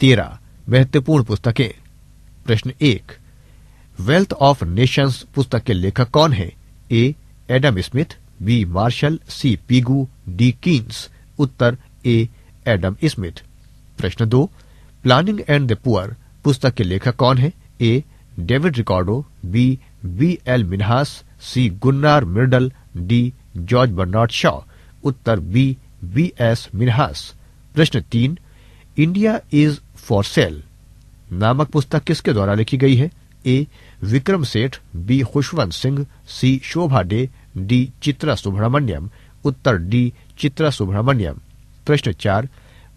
तेरह महत्वपूर्ण पुस्तकें प्रश्न एक वेल्थ ऑफ नेशंस पुस्तक के लेखक कौन है A Adam Smith B Marshall C Pigou D Keynes उत्तर ए एडम स्मिथ प्रश्न दो प्लानिंग एंड द पुअर पुस्तक के लेखक कौन है A David Ricardo B B L Minhas C Gunnar Myrdal D George Bernard Shaw उत्तर बी बी एस मिनहास प्रश्न तीन इंडिया इज फॉर सेल नामक पुस्तक किसके द्वारा लिखी गई है A Vikram Seth B Khushwant Singh C Shobhaa De D Chitra Subramaniam उत्तर डी चित्रा सुब्रमण्यम प्रश्न चार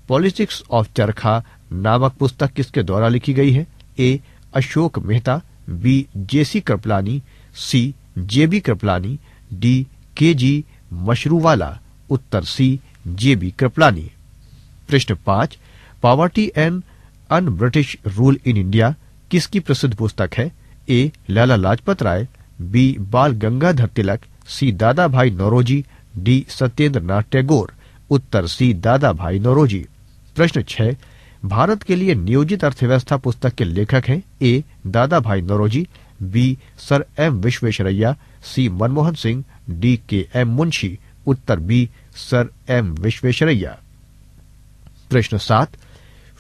पॉलिटिक्स ऑफ चरखा नामक पुस्तक किसके द्वारा लिखी गई है A Ashok Mehta B J C Kripalani C J B Kripalani D K G Mashruwala उत्तर सी जेबी कृपलानी प्रश्न पांच poverty and un British rule in India किसकी प्रसिद्ध पुस्तक है ए लाला लाजपत राय बी बाल गंगाधर तिलक C Dadabhai Naoroji D Satyendra Nath Tagore उत्तर सी दादा भाई नौरोजी प्रश्न छह भारत के लिए नियोजित अर्थव्यवस्था पुस्तक के लेखक हैं A Dadabhai Naoroji B sir M Visvesvaraya C Manmohan Singh D K M Munshi उत्तर बी सर एम विश्वेश्वरैया प्रश्न सात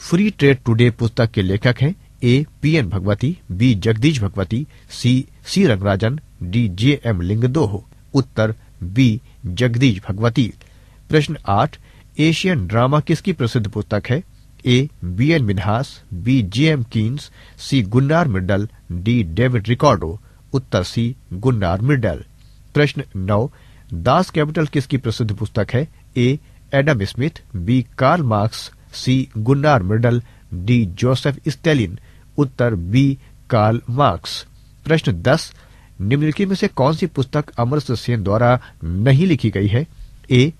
फ्री ट्रेड टुडे पुस्तक के लेखक हैं A P N Bhagwati B Jagdish Bhagwati C C Rangarajan D J M Ho उत्तर बी जगदीश भगवती प्रश्न आठ एशियन ड्रामा किसकी प्रसिद्ध पुस्तक है A B N Minhas B J M Keynes C Gunnar Myrdal D David Ricardo उत्तर सी गुन्नार मिडल प्रश्न नौ दास कैपिटल किसकी प्रसिद्ध पुस्तक है A Adam Smith B Karl Marx C Gunnar Myrdal D Joseph Stalin उत्तर बी कार्ल मार्क्स प्रश्न दस निम्नलिखित में से कौन सी पुस्तक अमृत सेन द्वारा नहीं लिखी गई है A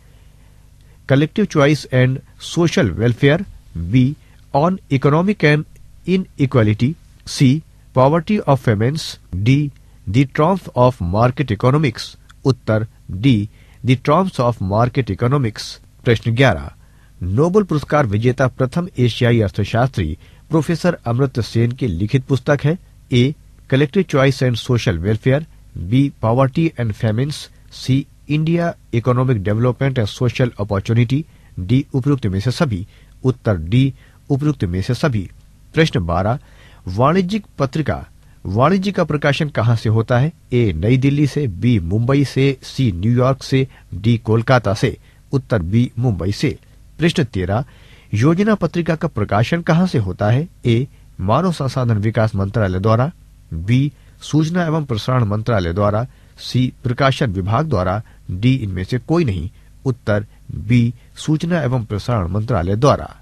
collective choice and social welfare B on economic and inequality C poverty of famines D the triumph of market economics उत्तर D the triumph of market economics प्रश्न ग्यारह नोबल पुरस्कार विजेता प्रथम एशियाई अर्थशास्त्री प्रोफेसर अमृत सेन की लिखित पुस्तक है A collective choice and social welfare B poverty and famines C India economic development and social opportunity D उपयुक्त में से सभी उत्तर डी उपयुक्त में से सभी प्रश्न बारह वाणिज्यिक पत्रिका वाणिज्य का प्रकाशन कहाँ से होता है ए नई दिल्ली से बी मुंबई से सी न्यूयॉर्क से डी कोलकाता से उत्तर बी मुंबई से पृष्ठ तेरह योजना पत्रिका का प्रकाशन कहाँ से होता है ए मानव संसाधन विकास मंत्रालय द्वारा बी सूचना एवं प्रसारण मंत्रालय द्वारा सी प्रकाशन विभाग द्वारा डी इनमें से कोई नहीं उत्तर बी सूचना एवं प्रसारण मंत्रालय द्वारा